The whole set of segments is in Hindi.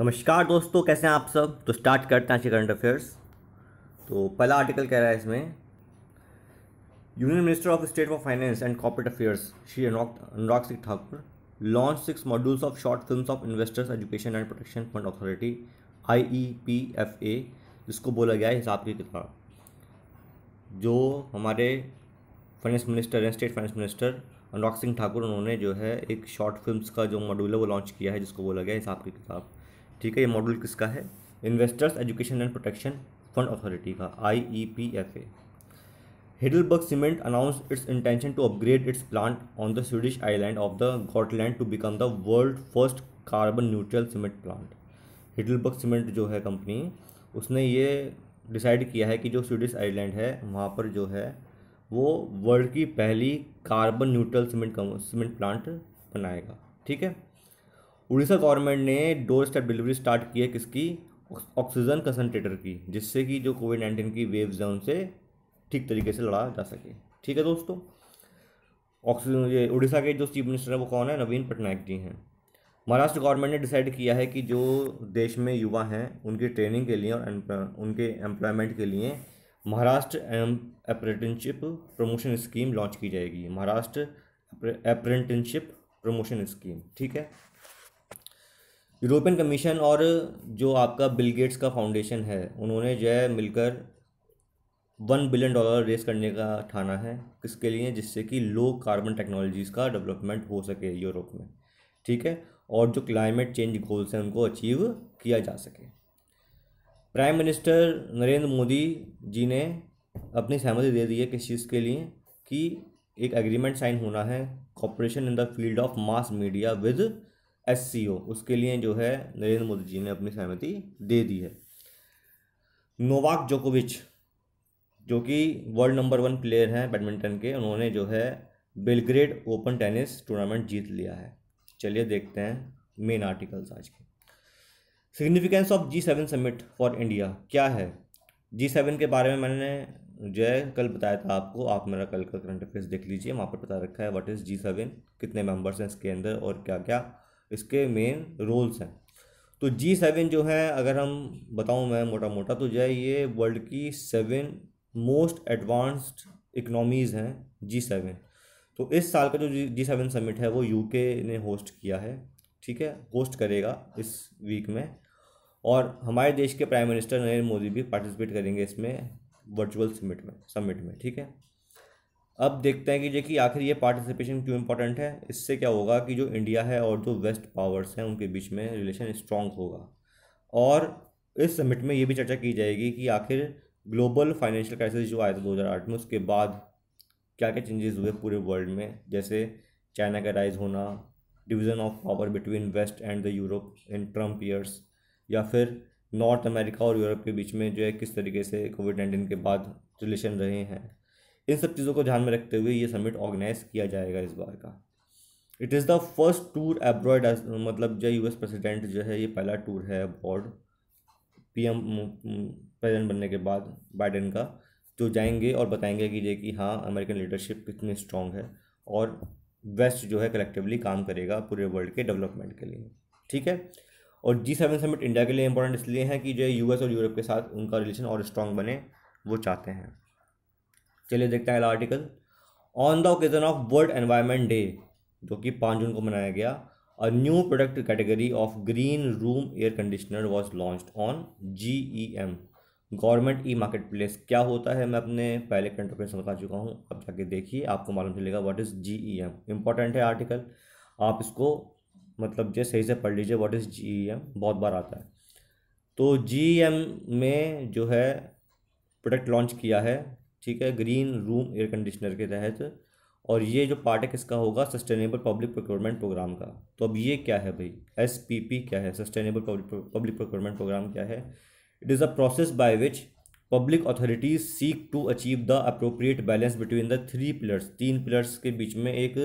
नमस्कार दोस्तों कैसे हैं आप सब तो स्टार्ट करते हैं आज करंट अफेयर्स तो पहला आर्टिकल कह रहा है इसमें union minister of state for finance and corporate affairs Shri Anurag Singh Thakur launch six modules of short film of investors education and protection fund authority I E P F A जिसको बोला गया है हिसाब की किताब जो हमारे फाइनेंस मिनिस्टर हैं state finance minister Anurag Singh Thakur उन्होंने जो है एक शॉर्ट फिल्म का जो मॉड्यूल है वो लॉन्च किया है जिसको बोला गया है हिसाब की किताब ठीक है ये मॉडल किसका है investors education and protection fund authority का I E P F A Heidelberg cement announce its intention to upgrade its plant on the Swedish island of the Gotland to become the world first carbon neutral cement plant Heidelberg cement जो है कंपनी उसने ये डिसाइड किया है कि जो स्वीडिश आईलैंड है वहाँ पर जो है वो वर्ल्ड की पहली carbon neutral cement cement plant बनाएगा ठीक है उड़ीसा गवर्नमेंट ने डोर स्टेप डिलीवरी स्टार्ट की है किसकी ऑक्सीजन कंसनट्रेटर की जिससे कि जो कोविड नाइन्टीन की वेव हैं उनसे ठीक तरीके से लड़ा जा सके ठीक है दोस्तों ऑक्सीजन ये उड़ीसा के जो चीफ मिनिस्टर हैं वो कौन है नवीन पटनायक जी हैं महाराष्ट्र गवर्नमेंट ने डिसाइड किया है कि जो देश में युवा हैं उनकी ट्रेनिंग के लिए और उनके एम्प्लॉयमेंट के लिए Maharashtra apprenticeship promotion scheme launch की जाएगी महाराष्ट्र अप्रेंटिनशिप प्रमोशन स्कीम ठीक है यूरोपियन कमीशन और जो आपका बिल गेट्स का फाउंडेशन है उन्होंने जो है मिलकर वन बिलियन डॉलर रेस करने का ठाना है किसके लिए जिससे कि लो कार्बन टेक्नोलॉजीज़ का डेवलपमेंट हो सके यूरोप में ठीक है और जो क्लाइमेट चेंज गोल्स हैं उनको अचीव किया जा सके प्राइम मिनिस्टर नरेंद्र मोदी जी ने अपनी सहमति दे दी है किस चीज़ के लिए कि एक एग्रीमेंट साइन होना है cooperation in the field of mass media with एस उसके लिए जो है नरेंद्र मोदी जी ने अपनी सहमति दे दी है नोवाक जोकोविच जो कि वर्ल्ड नंबर वन प्लेयर हैं बैडमिंटन के उन्होंने जो है बेलग्रेड ओपन टेनिस टूर्नामेंट जीत लिया है चलिए देखते हैं मेन आर्टिकल्स आज के significance of G seven summit for India क्या है जी सेवन के बारे में मैंने जो है कल बताया था आपको आप मेरा कल का करंट अफेयर्स देख लीजिए वहाँ पर बता रखा है व्हाट इज़ जी सेवन कितने मेंबर्स हैं इसके अंदर और क्या क्या इसके मेन रोल्स हैं तो जी सेवन जो है अगर हम बताऊं मैं मोटा मोटा तो जो है ये वर्ल्ड की सेवन मोस्ट एडवांस्ड इकनॉमीज़ हैं जी सेवन तो इस साल का जो जी सेवन समिट है वो यूके ने होस्ट किया है ठीक है होस्ट करेगा इस वीक में और हमारे देश के प्राइम मिनिस्टर नरेंद्र मोदी भी पार्टिसिपेट करेंगे इसमें वर्चुअल समिट में समिट में ठीक है अब देखते हैं कि देखिए आखिर ये पार्टिसिपेशन क्यों इंपॉर्टेंट है इससे क्या होगा कि जो इंडिया है और जो वेस्ट पावर्स हैं उनके बीच में रिलेशन स्ट्रांग होगा और इस समिट में ये भी चर्चा की जाएगी कि आखिर ग्लोबल फाइनेंशियल क्राइसिस जो आया था दो में उसके बाद क्या क्या चेंजेस हुए पूरे वर्ल्ड में जैसे चाइना का राइज होना division of power between west and the Europe in Trump years या फिर नॉर्थ अमेरिका और यूरोप के बीच में जो है किस तरीके से कोविड नाइन्टीन के बाद रिलेशन रहे हैं इन सब चीज़ों को ध्यान में रखते हुए ये समिट ऑर्गेनाइज किया जाएगा इस बार का it is the first tour abroad मतलब जो यूएस प्रेसिडेंट जो है ये पहला टूर है अब्रॉड एम प्रेजिडेंट बनने के बाद बाइडेन का जो जाएंगे और बताएंगे कि ये कि हाँ अमेरिकन लीडरशिप कितनी स्ट्रांग है और वेस्ट जो है कलेक्टिवली काम करेगा पूरे वर्ल्ड के डेवलपमेंट के लिए ठीक है और जी सेवन समिट इंडिया के लिए इंपॉर्टेंट इसलिए है कि जो यूएस और यूरोप के साथ उनका रिलेशन और स्ट्रांग बने वो चाहते हैं चलिए देखते हैं अगला article on the occasion of world environment day जो कि पाँच जून को मनाया गया a new product category of green room air conditioner was launch on G E M government e market place क्या होता है मैं अपने पहले कंटेंट में समझा चुका हूँ अब जाके देखिए आपको मालूम चलेगा what is G E M important है आर्टिकल आप इसको मतलब जो सही से पढ़ लीजिए what is G E M बहुत बार आता है तो जी ई एम में जो है प्रोडक्ट लॉन्च किया है ठीक है ग्रीन रूम एयर कंडीशनर के तहत और ये जो पार्ट है किसका होगा सस्टेनेबल पब्लिक प्रोक्योरमेंट प्रोग्राम का तो अब ये क्या है भाई एस पी पी क्या है सस्टेनेबल पब्लिक प्रोक्योरमेंट प्रोग्राम क्या है it is a process by which public authorities seek to achieve the appropriate balance between the three pillars तीन पिलर्स के बीच में एक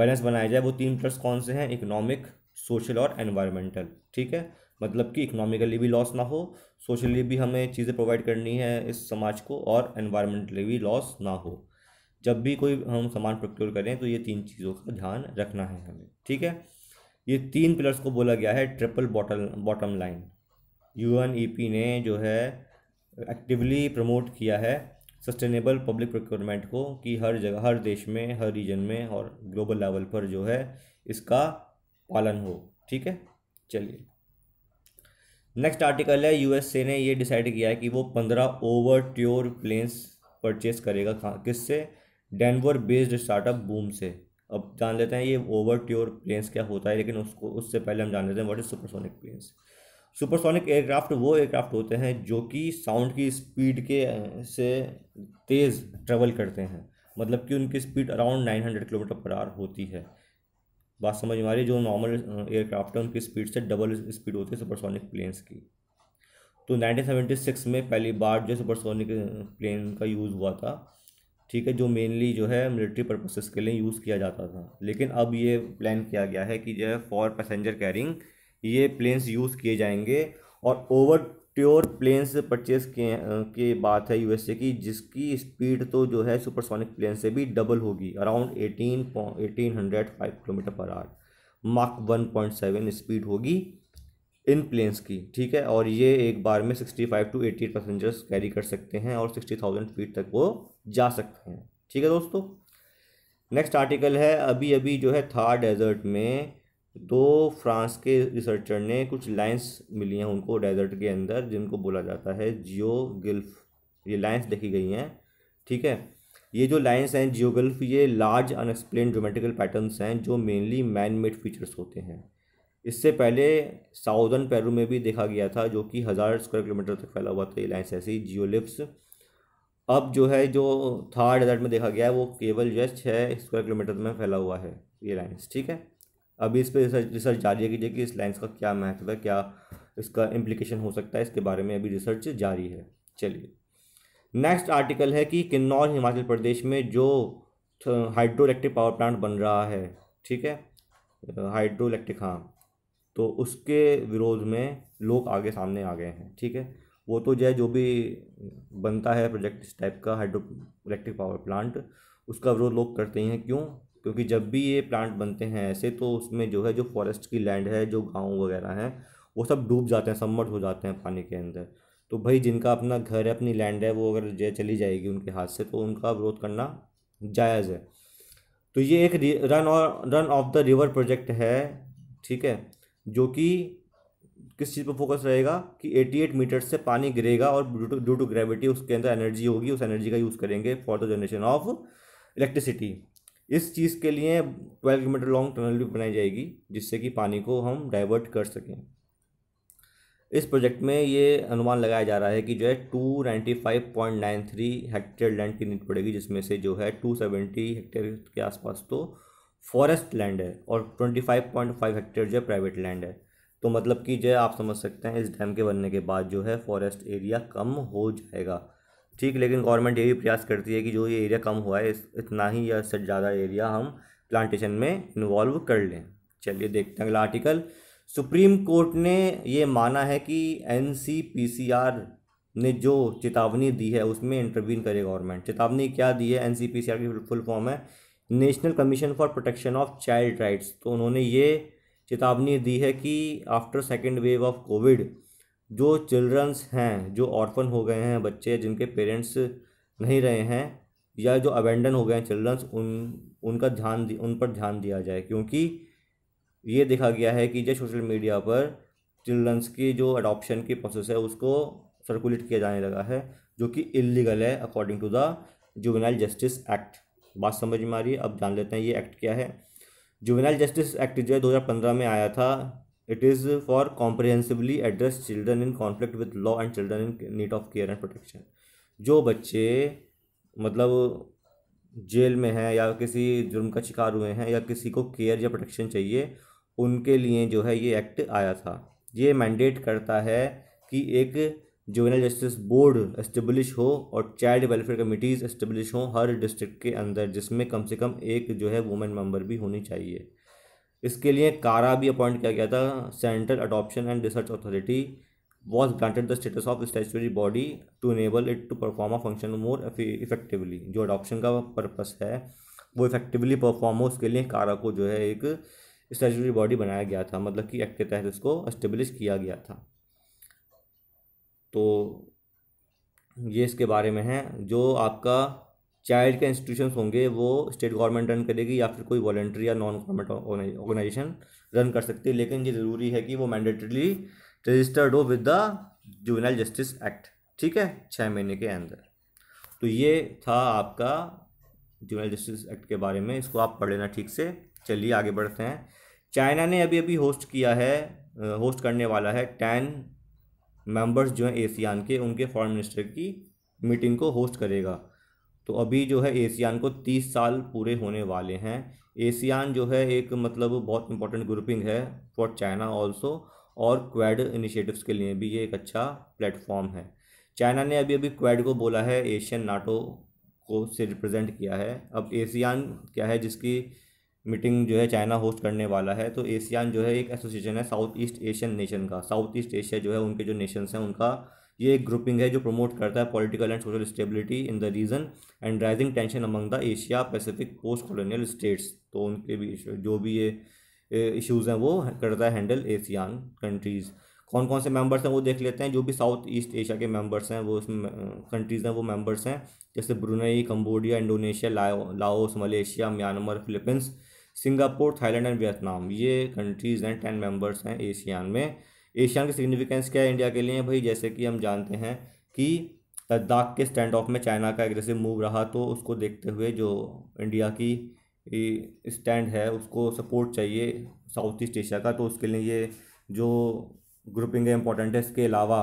बैलेंस बनाया जाए वो तीन पिलर्स कौन से हैं इकोनॉमिक सोशल और एनवायरमेंटल ठीक है मतलब कि इकोनॉमिकली भी लॉस ना हो सोशली भी हमें चीज़ें प्रोवाइड करनी है इस समाज को और एनवायरमेंटली भी लॉस ना हो जब भी कोई हम सामान प्रोक्योर करें तो ये तीन चीज़ों का ध्यान रखना है हमें ठीक है ये तीन पिलर्स को बोला गया है triple bottle bottom line U N E P ने जो है एक्टिवली प्रमोट किया है सस्टेनेबल पब्लिक प्रोक्योरमेंट को कि हर जगह हर देश में हर रीजन में और ग्लोबल लेवल पर जो है इसका पालन हो ठीक है चलिए नेक्स्ट आर्टिकल है यूएसए ने ये डिसाइड किया है कि वो पंद्रह ओवर ट्योर प्लेन्स परचेज करेगा किससे डेनवर बेस्ड स्टार्टअप बूम से अब जान लेते हैं ये ओवर ट्योर प्लेन्स क्या होता है लेकिन उसको उससे पहले हम जान लेते हैं what is supersonic planes supersonic aircraft वो एयरक्राफ्ट होते हैं जो कि साउंड की स्पीड के से तेज़ ट्रेवल करते हैं मतलब कि उनकी speed around 900 kilometre per hour होती है बात समझ में आ रही है जो नॉर्मल एयरक्राफ्ट है उनकी स्पीड से डबल स्पीड होती है सुपरसोनिक प्लेन्स की तो 1976 में पहली बार जो सुपरसोनिक प्लेन का यूज़ हुआ था ठीक है जो मेनली जो है मिलिट्री पर्पसेस के लिए यूज़ किया जाता था लेकिन अब ये प्लान किया गया है कि जो है फॉर पैसेंजर कैरिंग ये प्लेन्स यूज़ किए जाएंगे और ओवर प्योर प्लेन से के किए की बात है यूएसए की जिसकी स्पीड तो जो है सुपरसोनिक प्लेन से भी डबल होगी around eighteen eighteen hundred five kilometre per hour mark one point seven speed होगी इन प्लेन्स की ठीक है और ये एक बार में sixty five to eighty passengers carry कर सकते हैं और सिक्सटी थाउजेंड फीट तक वो जा सकते हैं ठीक है दोस्तों नेक्स्ट आर्टिकल है अभी अभी जो है थार डेजर्ट में दो फ्रांस के रिसर्चर ने कुछ लाइंस मिली हैं उनको डेजर्ट के अंदर जिनको बोला जाता है जियो गिल्फ ये लाइंस देखी गई हैं ठीक है ये जो लाइंस हैं जियोगल्फ ये लार्ज अनएक्सप्लेन जोमेटिकल पैटर्न्स हैं जो मेनली मैन मेड फीचर्स होते हैं इससे पहले साउदर्न पेरू में भी देखा गया था जो कि हज़ार स्क्वायर किलोमीटर तक फैला हुआ था ये लाइंस ऐसी जियोलिप्स अब जो है जो थार डेजर्ट में देखा गया है वो केवल जस्ट छः स्क्वायर किलोमीटर में फैला हुआ है ये लाइन्स ठीक है अभी इस पर रिसर्च जारी कीजिए कि इस लेंस का क्या महत्व है क्या इसका इम्प्लीकेशन हो सकता है इसके बारे में अभी रिसर्च जारी है चलिए नेक्स्ट आर्टिकल है कि किन्नौर हिमाचल प्रदेश में जो हाइड्रो इलेक्ट्रिक पावर प्लांट बन रहा है ठीक है हाइड्रो इलेक्ट्रिक हाँ तो उसके विरोध में लोग आगे सामने आ गए हैं ठीक है वो तो जो जो भी बनता है प्रोजेक्ट इस टाइप का हाइड्रो इलेक्ट्रिक पावर प्लांट उसका विरोध लोग करते ही हैं क्यों क्योंकि जब भी ये प्लांट बनते हैं ऐसे तो उसमें जो है जो फॉरेस्ट की लैंड है जो गाँव वगैरह हैं वो सब डूब जाते हैं सबमर्ट हो जाते हैं पानी के अंदर तो भाई जिनका अपना घर है अपनी लैंड है वो अगर जय चली जाएगी उनके हाथ से तो उनका विरोध करना जायज़ है तो ये एक रन और run of the river project है ठीक है जो कि किस चीज़ पर फोकस रहेगा कि 88 मीटर से पानी गिरेगा और ड्यू टू ग्रेविटी उसके अंदर एनर्जी होगी उस एनर्जी का यूज़ करेंगे for the generation of electricity इस चीज़ के लिए ट्वेल्व किलोमीटर लॉन्ग टनल भी बनाई जाएगी जिससे कि पानी को हम डाइवर्ट कर सकें इस प्रोजेक्ट में ये अनुमान लगाया जा रहा है कि जो है two ninety five point nine three hectare land की नीड पड़ेगी जिसमें से जो है टू सेवेंटी हेक्टेयर के आसपास तो फॉरेस्ट लैंड है और twenty five point five hectare जो है प्राइवेट लैंड है तो मतलब कि जो है आप समझ सकते हैं इस डैम के बनने के बाद जो है फॉरेस्ट एरिया कम हो जाएगा ठीक लेकिन गवर्नमेंट ये भी प्रयास करती है कि जो ये एरिया कम हुआ है इतना ही या इससे ज़्यादा एरिया हम प्लांटेशन में इन्वॉल्व कर लें चलिए देखते हैं अगला आर्टिकल सुप्रीम कोर्ट ने ये माना है कि एन ने जो चेतावनी दी है उसमें इंटरवीन करे गवर्नमेंट चेतावनी क्या दी है एन की फुल फॉर्म है national commission for protection of child rights तो उन्होंने ये चेतावनी दी है कि after second wave of covid जो चिल्ड्रंस हैं जो ऑर्फन हो गए हैं बच्चे जिनके पेरेंट्स नहीं रहे हैं या जो अबेंडन हो गए हैं चिल्ड्रंस उन उनका ध्यान उन पर ध्यान दिया जाए क्योंकि ये देखा गया है कि जो सोशल मीडिया पर चिल्ड्रंस की जो अडॉप्शन की प्रोसेस है उसको सर्कुलेट किया जाने लगा है जो कि इलीगल है according to the juvenile justice act बात समझ में आ रही है अब जान लेते हैं ये एक्ट क्या है जुवेनाइल जस्टिस एक्ट जो है दो में आया था it is for comprehensively address children in conflict with law and children in need of care and protection जो बच्चे मतलब जेल में हैं या किसी जुर्म का शिकार हुए हैं या किसी को केयर या प्रोटेक्शन चाहिए उनके लिए जो है ये एक्ट आया था ये मैंडेट करता है कि एक जुवेनल जस्टिस बोर्ड इस्टेब्लिश हो और चाइल्ड वेलफेयर कमिटीज़ इस्टेब्लिश हों हर डिस्ट्रिक्ट के अंदर जिसमें कम से कम एक जो है वुमेन मेंबर भी होनी चाहिए इसके लिए कारा भी अपॉइंट किया गया था central adoption and research authority was granted the status of statutory body to enable it to perform a function more effectively जो अडॉप्शन का पर्पस है वो इफेक्टिवली परफॉर्म हो उसके लिए कारा को जो है एक स्टेचुरी बॉडी बनाया गया था मतलब कि एक्ट के तहत इसको इस्टेब्लिश किया गया था तो ये इसके बारे में है जो आपका चाइल्ड के इंस्टीट्यूशन होंगे वो स्टेट गवर्नमेंट रन करेगी या फिर कोई वॉलेंट्री या नॉन गवर्नमेंट ऑर्गेनाइजेशन रन कर सकती है लेकिन ये ज़रूरी है कि वो मैंडेटरीली रजिस्टर्ड हो with the juvenile justice act ठीक है छः महीने के अंदर तो ये था आपका जुवेनाइल जस्टिस एक्ट के बारे में इसको आप पढ़ लेना ठीक से चलिए आगे बढ़ते हैं चाइना ने अभी अभी होस्ट किया है होस्ट करने वाला है टेन मेंबर्स जो हैं एशियान के उनके फॉरेन मिनिस्टर की मीटिंग को होस्ट करेगा तो अभी जो है एशियान को तीस साल पूरे होने वाले हैं एशियान जो है एक मतलब बहुत इंपॉर्टेंट ग्रुपिंग है फॉर चाइना ऑल्सो और क्वैड इनिशिएटिव्स के लिए भी ये एक अच्छा प्लेटफॉर्म है चाइना ने अभी अभी क्वैड को बोला है एशियन नाटो को से रिप्रेजेंट किया है अब एशियान क्या है जिसकी मीटिंग जो है चाइना होस्ट करने वाला है तो एशियान जो है एक एसोसिएशन है साउथ ईस्ट एशियन नेशन का साउथ ईस्ट एशिया जो है उनके जो नेशंस हैं उनका ये एक ग्रुपिंग है जो प्रमोट करता है political and social stability in the region and rising tension among the Asia Pacific post colonial states तो उनके भी जो भी ये इश्यूज़ हैं वो करता है हैंडल एशियान कंट्रीज़ कौन कौन से मेंबर्स हैं वो देख लेते हैं जो भी साउथ ईस्ट एशिया के मेंबर्स हैं वो उसमें कंट्रीज़ हैं वो मेंबर्स हैं जैसे Brunei Cambodia Indonesia Laos Malaysia Myanmar Philippines Singapore Thailand and Vietnam ये कंट्रीज़ हैं टेन मेंबर्स हैं एशियान में एशिया की सिग्निफिकेंस क्या है इंडिया के लिए भाई जैसे कि हम जानते हैं कि लद्दाख के स्टैंड ऑफ में चाइना का एग्रेसिव मूव रहा तो उसको देखते हुए जो इंडिया की स्टैंड है उसको सपोर्ट चाहिए साउथ ईस्ट एशिया का तो उसके लिए ये जो ग्रुपिंग है इंपॉर्टेंट है इसके अलावा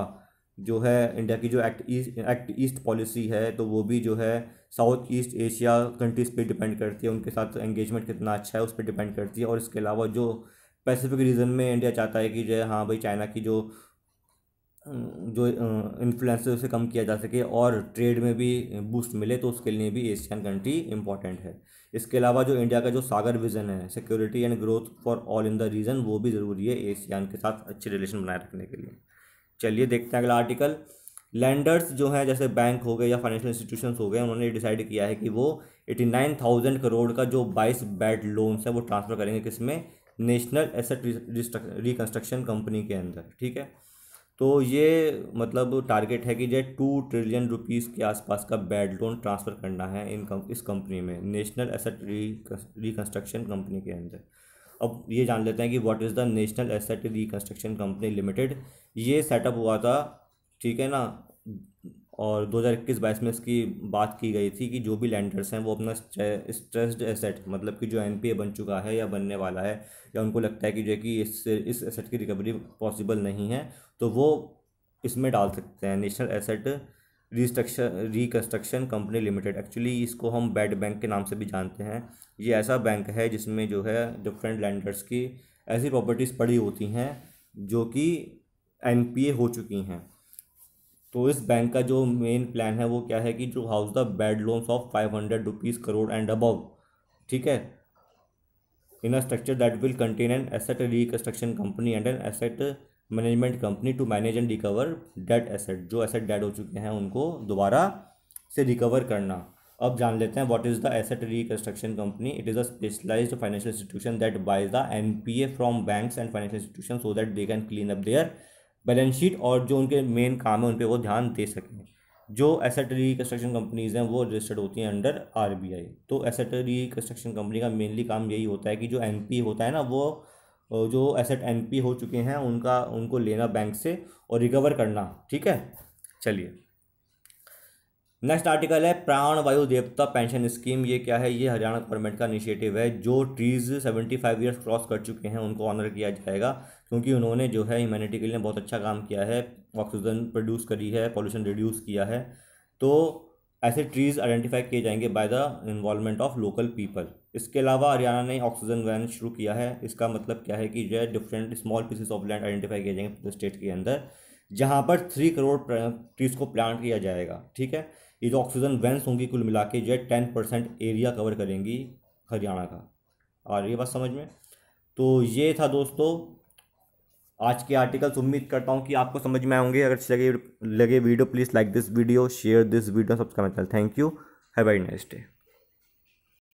जो है इंडिया की जो act east act east policy है तो वो भी जो है साउथ ईस्ट एशिया कंट्रीज़ पे डिपेंड करती है उनके साथ एंगेजमेंट कितना अच्छा है उस पर डिपेंड करती है और इसके अलावा जो पैसिफिक रीजन में इंडिया चाहता है कि जो है हाँ भाई चाइना की जो जो इन्फ्लुएंस उसे कम किया जा सके और ट्रेड में भी बूस्ट मिले तो उसके लिए भी एशियन कंट्री इंपॉर्टेंट है इसके अलावा जो इंडिया का जो सागर विजन है security and growth for all in the region वो भी ज़रूरी है एशियान के साथ अच्छे रिलेशन बनाए रखने के लिए चलिए देखते हैं अगला आर्टिकल लैंडर्स जो हैं जैसे बैंक हो गए या फाइनेंशियल इंस्टीट्यूशंस हो गए उन्होंने डिसाइड किया है कि वो एटी नाइन थाउजेंड करोड़ का जो बाईस बैड लोन्स है वो ट्रांसफ़र करेंगे किस में नेशनल एसेट रिकन्स्ट्रक्शन कंपनी के अंदर ठीक है तो ये मतलब टारगेट है कि जो टू ट्रिलियन रुपीस के आसपास का बैड लोन ट्रांसफ़र करना है इन कम, इस कंपनी में नेशनल एसेट रिकन्स्ट्रक्शन कंपनी के अंदर अब ये जान लेते हैं कि what is the national asset reconstruction company limited ये सेटअप हुआ था ठीक है ना और 2021-22 में इसकी बात की गई थी कि जो भी लैंडर्स हैं वो अपना स्ट्रेस्ड एसेट मतलब कि जो एन बन चुका है या बनने वाला है या उनको लगता है कि जो कि इससे इस एसेट की रिकवरी पॉसिबल नहीं है तो वो इसमें डाल सकते हैं national asset restruction reconstruction company limited actually इसको हम बैड बैंक के नाम से भी जानते हैं ये ऐसा बैंक है जिसमें जो है डिफरेंट लैंडर्स की ऐसी प्रॉपर्टीज़ पड़ी होती हैं जो कि एन हो चुकी हैं तो इस बैंक का जो मेन प्लान है वो क्या है कि जो house the bad loans of five hundred rupees crore and above ठीक है in a structure that will contain an asset reconstruction company and an asset management company to manage and recover debt asset जो एसेट डेड हो चुके हैं उनको दोबारा से रिकवर करना अब जान लेते हैं what is the asset reconstruction company it is a specialised financial institution that buys the N P A from banks and financial institution so that they can clean up their balance sheet और जो उनके मेन काम है उन पर वो ध्यान दे सकें जो एसेट रिकन्स्ट्रक्शन कंपनीज़ हैं वो रजिस्टर्ड होती हैं अंडर आरबीआई तो एसेट रिकन्स्ट्रक्शन कंपनी का मेनली काम यही होता है कि जो एमपी होता है ना वो जो एसेट एमपी हो चुके हैं उनका उनको लेना बैंक से और रिकवर करना ठीक है चलिए नेक्स्ट आर्टिकल है प्राण वायु देवता पेंशन स्कीम ये क्या है ये हरियाणा गवर्नमेंट का इनिशिएटिव है जो trees seventy five years cross कर चुके हैं उनको ऑनर किया जाएगा क्योंकि उन्होंने जो है ह्यूमैनिटी के लिए बहुत अच्छा काम किया है ऑक्सीजन प्रोड्यूस करी है पॉल्यूशन रिड्यूस किया है तो ऐसे ट्रीज़ आइडेंटिफाई किए जाएंगे by the involvement of local people इसके अलावा हरियाणा ने ऑक्सीजन वैन शुरू किया है इसका मतलब क्या है कि जो है different small pieces of land identify किए जाएंगे स्टेट के अंदर जहाँ पर थ्री करोड़ ट्रीज़ को प्लांट किया जाएगा ठीक है ये जो ऑक्सीजन वैंस होंगी कुल मिला के जो है टेन परसेंट एरिया कवर करेंगी हरियाणा का और ये बात समझ में तो ये था दोस्तों आज के आर्टिकल्स उम्मीद करता हूँ कि आपको समझ में आएंगे अगर लगे लगे video please like this video share this video subscribe channel thank you have very nice day